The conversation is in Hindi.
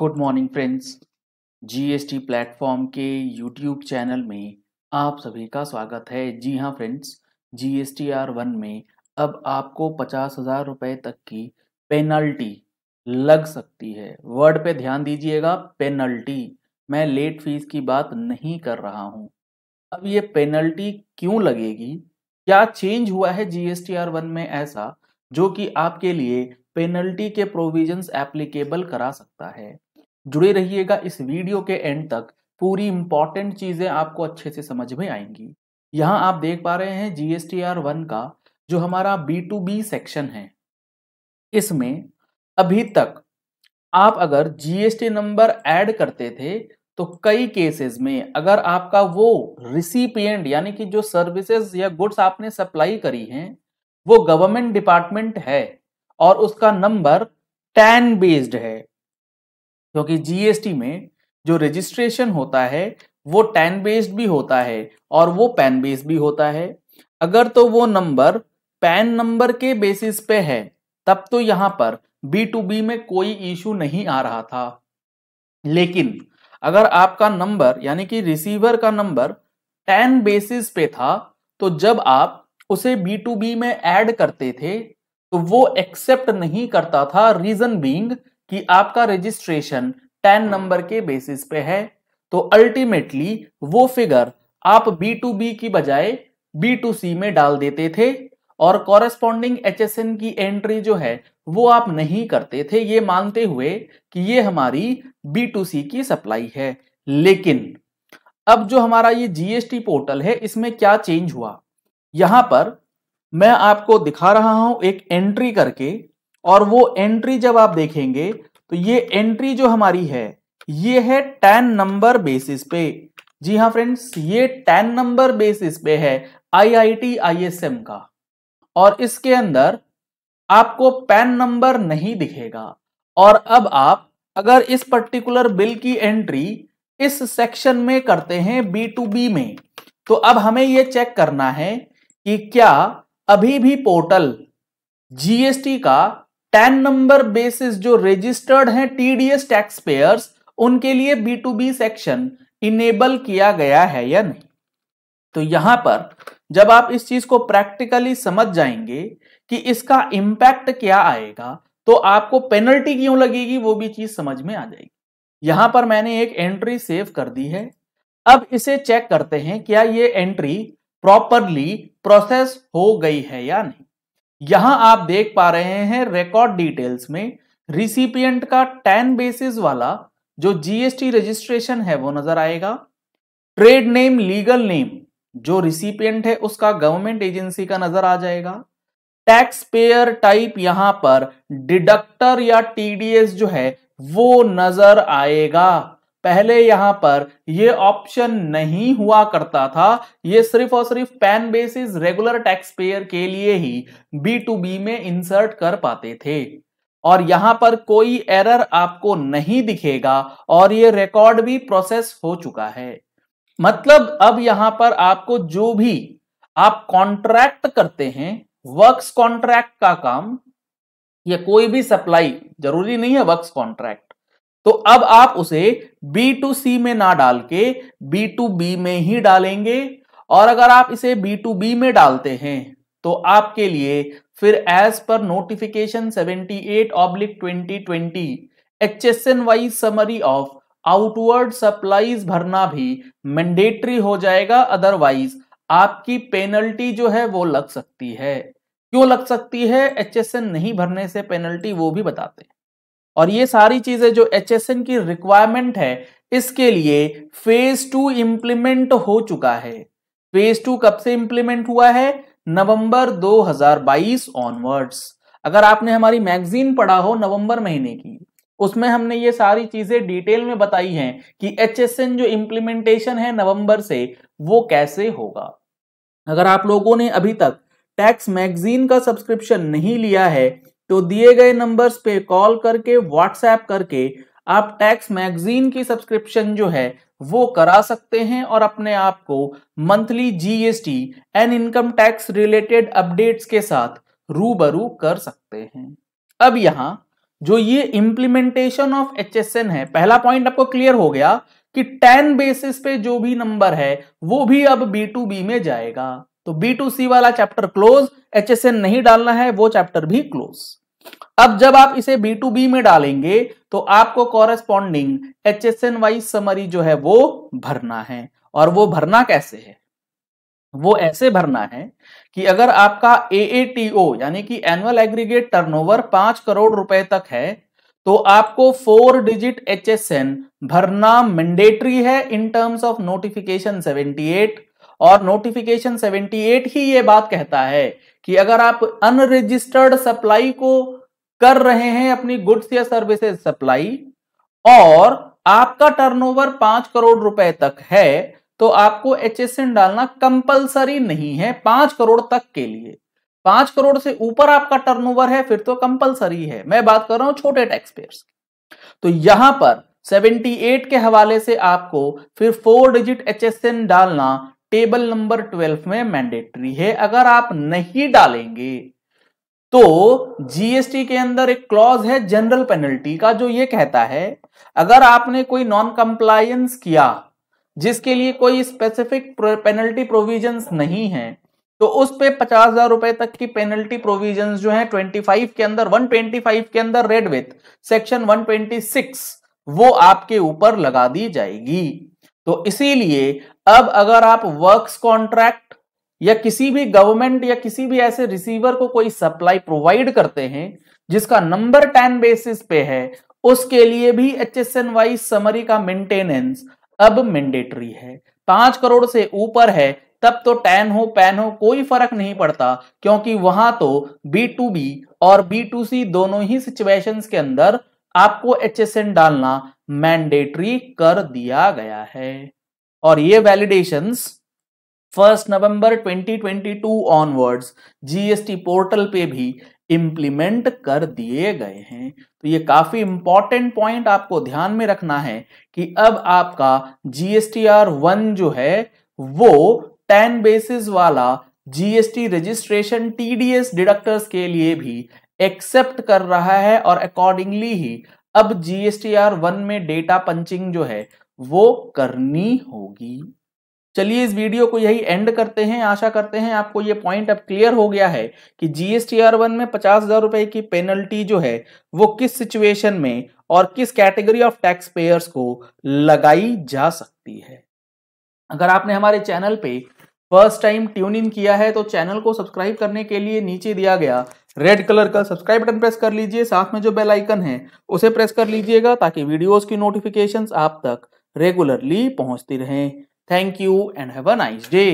good morning friends GST platform के यूट्यूब चैनल में आप सभी का स्वागत है जी हाँ friends G S T R one में अब आपको पचास हजार रुपये तक की पेनल्टी लग सकती है वर्ड पे ध्यान दीजिएगा पेनल्टी मैं लेट फीस की बात नहीं कर रहा हूँ अब ये पेनल्टी क्यों लगेगी क्या चेंज हुआ है टी आर वन में ऐसा जो कि आपके लिए पेनल्टी के प्रोविजंस एप्लीकेबल करा सकता है जुड़े रहिएगा इस वीडियो के एंड तक पूरी इंपॉर्टेंट चीजें आपको अच्छे से समझ में आएंगी यहाँ आप देख पा रहे हैं जीएसटी आर वन का जो हमारा बी टू बी सेक्शन है इसमें अभी तक आप अगर जीएसटी नंबर ऐड करते थे तो कई केसेस में अगर आपका वो रिसिपियंट यानी कि जो सर्विसेज या गुड्स आपने सप्लाई करी हैं वो गवर्नमेंट डिपार्टमेंट है और उसका नंबर टैन बेस्ड है क्योंकि जीएसटी में जो रजिस्ट्रेशन होता है वो टैन बेस्ड भी होता है और वो पैन बेस्ड भी होता है अगर तो वो नंबर पैन नंबर के बेसिस पे है तब तो यहां पर बी टू बी में कोई इशू नहीं आ रहा था लेकिन अगर आपका नंबर यानी कि रिसीवर का नंबर टैन बेसिस पे था तो जब आप उसे बी टू बी में ऐड करते थे तो वो एक्सेप्ट नहीं करता था रीजन बींग कि आपका रजिस्ट्रेशन टेन नंबर के बेसिस पे है तो अल्टीमेटली वो फिगर आप बी टू बी की बजाय बी टू सी में डाल देते थे और कॉरेस्पॉन्डिंग एच एस एन की एंट्री जो है वो आप नहीं करते थे ये मानते हुए कि ये हमारी बी टू सी की सप्लाई है लेकिन अब जो हमारा ये जीएसटी पोर्टल है इसमें क्या चेंज हुआ यहां पर मैं आपको दिखा रहा हूं एक एंट्री करके और वो एंट्री जब आप देखेंगे तो ये एंट्री जो हमारी है ये है टेन नंबर बेसिस पे जी हाँ फ्रेंड्स ये टेन नंबर बेसिस पे है आईआईटी आईएसएम का और इसके अंदर आपको पैन नंबर नहीं दिखेगा और अब आप अगर इस पर्टिकुलर बिल की एंट्री इस सेक्शन में करते हैं बी टू बी में तो अब हमें यह चेक करना है कि क्या अभी भी पोर्टल जीएसटी का टेन नंबर बेसिस जो रजिस्टर्ड हैं टीडीएस टैक्स पेयर्स उनके लिए B to B section enable किया गया है या नहीं तो यहां पर जब आप इस चीज को प्रैक्टिकली समझ जाएंगे कि इसका इम्पैक्ट क्या आएगा तो आपको पेनल्टी क्यों लगेगी वो भी चीज समझ में आ जाएगी यहां पर मैंने एक एंट्री सेव कर दी है अब इसे चेक करते हैं क्या ये एंट्री प्रॉपरली प्रोसेस हो गई है या नहीं यहां आप देख पा रहे हैं रिकॉर्ड डिटेल्स में रिसिपियंट का टेन बेसिस वाला जो जीएसटी रजिस्ट्रेशन है वो नजर आएगा ट्रेड नेम लीगल नेम जो रिसिपियंट है उसका गवर्नमेंट एजेंसी का नजर आ जाएगा टैक्स पेयर टाइप यहां पर डिडक्टर या टीडीएस जो है वो नजर आएगा पहले यहां पर ये ऑप्शन नहीं हुआ करता था ये सिर्फ और सिर्फ PAN basis regular tax payer के लिए ही बी टू बी में इंसर्ट कर पाते थे और यहां पर कोई एरर आपको नहीं दिखेगा और ये रिकॉर्ड भी प्रोसेस हो चुका है मतलब अब यहां पर आपको जो भी आप कॉन्ट्रैक्ट करते हैं वर्क्स कॉन्ट्रैक्ट का काम या कोई भी सप्लाई जरूरी नहीं है वर्क्स कॉन्ट्रैक्ट तो अब आप उसे बी टू सी में ना डाल के बी टू बी में ही डालेंगे और अगर आप इसे बी टू बी में डालते हैं तो आपके लिए फिर as per notification 78 oblique S N wise summary of outward supplies भरना भी मैंडेटरी हो जाएगा अदरवाइज आपकी पेनल्टी जो है वो लग सकती है क्यों लग सकती है एच एस एन नहीं भरने से पेनल्टी वो भी बताते हैं और ये सारी चीजें जो एच की रिक्वायरमेंट है इसके लिए फेज टू इंप्लीमेंट हो चुका है फेज टू कब से इंप्लीमेंट हुआ है नवंबर 2022 ऑनवर्ड्स अगर आपने हमारी मैगजीन पढ़ा हो नवंबर महीने की उसमें हमने ये सारी चीजें डिटेल में बताई हैं कि एच जो इम्प्लीमेंटेशन है नवंबर से वो कैसे होगा अगर आप लोगों ने अभी तक टैक्स मैगजीन का सब्सक्रिप्शन नहीं लिया है तो दिए गए नंबर्स पे कॉल करके व्हाट्सएप करके आप टैक्स मैगजीन की सब्सक्रिप्शन जो है वो करा सकते हैं और अपने आप को monthly GST and income tax related updates के साथ रूबरू कर सकते हैं अब यहां जो ये इम्प्लीमेंटेशन ऑफ एच है पहला पॉइंट आपको क्लियर हो गया कि टेन बेसिस पे जो भी नंबर है वो भी अब बी टू बी में जाएगा तो बी टू सी वाला chapter close H S N नहीं डालना है वो चैप्टर भी क्लोज अब जब आप इसे बी टू बी में डालेंगे तो आपको corresponding H S N wise summary जो है वो भरना है और वो भरना कैसे है वो ऐसे भरना है कि अगर आपका एएटीओ यानी कि एनुअल एग्रीगेट टर्नओवर पांच करोड़ रुपए तक है तो आपको four digit H S N भरना मैंडेटरी है in terms of notification seventy eight और नोटिफिकेशन 78 ही ये बात कहता है कि अगर आप अनरजिस्टर्ड सप्लाई को कर रहे हैं अपनी गुड्स या सर्विसेज सप्लाई और आपका टर्नओवर ओवर पांच करोड़ रुपए तक है तो आपको एच डालना कंपलसरी नहीं है पांच करोड़ तक के लिए पांच करोड़ से ऊपर आपका टर्नओवर है फिर तो कंपलसरी है मैं बात कर रहा हूं छोटे टैक्स पेयर्स तो यहां पर 78 के हवाले से आपको फिर फोर डिजिट एच डालना टेबल नंबर ट्वेल्व में मैंडेटरी है अगर आप नहीं डालेंगे तो जीएसटी के अंदर एक क्लॉज है जनरल पेनल्टी का जो ये कहता है अगर आपने कोई नॉन कंप्लायंस किया जिसके लिए कोई स्पेसिफिक पेनल्टी प्रोविजंस नहीं है तो उस पे पचास हजार रुपए तक की पेनल्टी प्रोविजन जो है 25 के अंदर 125 के अंदर रेड विथ सेक्शन 126 वो आपके ऊपर लगा दी जाएगी तो इसीलिए अब अगर आप वर्क्स कॉन्ट्रैक्ट या किसी भी गवर्नमेंट या किसी भी ऐसे रिसीवर को कोई सप्लाई प्रोवाइड करते हैं जिसका नंबर टेन बेसिस पे है उसके लिए भी H S N wise summary का मेंटेनेंस अब मैंडेटरी है पांच करोड़ से ऊपर है तब तो टैन हो पैन हो कोई फर्क नहीं पड़ता क्योंकि वहां तो बी टू बी और बी टू सी दोनों ही सिचुएशंस के अंदर आपको एच डालना मैंडेटरी कर दिया गया है और ये validation first November 2022 onwards GST portal पे भी इम्प्लीमेंट कर दिए गए हैं तो ये काफी इंपॉर्टेंट पॉइंट आपको ध्यान में रखना है कि अब आपका जीएसटी आर वन जो है वो टेन बेसिस वाला जीएसटी रजिस्ट्रेशन टीडीएस डिडक्टर्स के लिए भी एक्सेप्ट कर रहा है और अकॉर्डिंगली ही अब जीएसटीआर वन में डेटा पंचिंग जो है वो करनी होगी चलिए इस वीडियो को यही एंड करते हैं आशा करते हैं आपको ये पॉइंट अब क्लियर हो गया है कि जीएसटीआर वन में पचास हजार रुपए की पेनल्टी जो है वो किस सिचुएशन में और किस कैटेगरी ऑफ टैक्स पेयर्स को लगाई जा सकती है अगर आपने हमारे चैनल पे फर्स्ट टाइम ट्यून इन किया है तो चैनल को सब्सक्राइब करने के लिए नीचे दिया गया रेड कलर का सब्सक्राइब बटन प्रेस कर लीजिए साथ में जो बेल आइकन है उसे प्रेस कर लीजिएगा ताकि वीडियोस की नोटिफिकेशंस आप तक रेगुलरली पहुंचती रहें thank you and have a nice day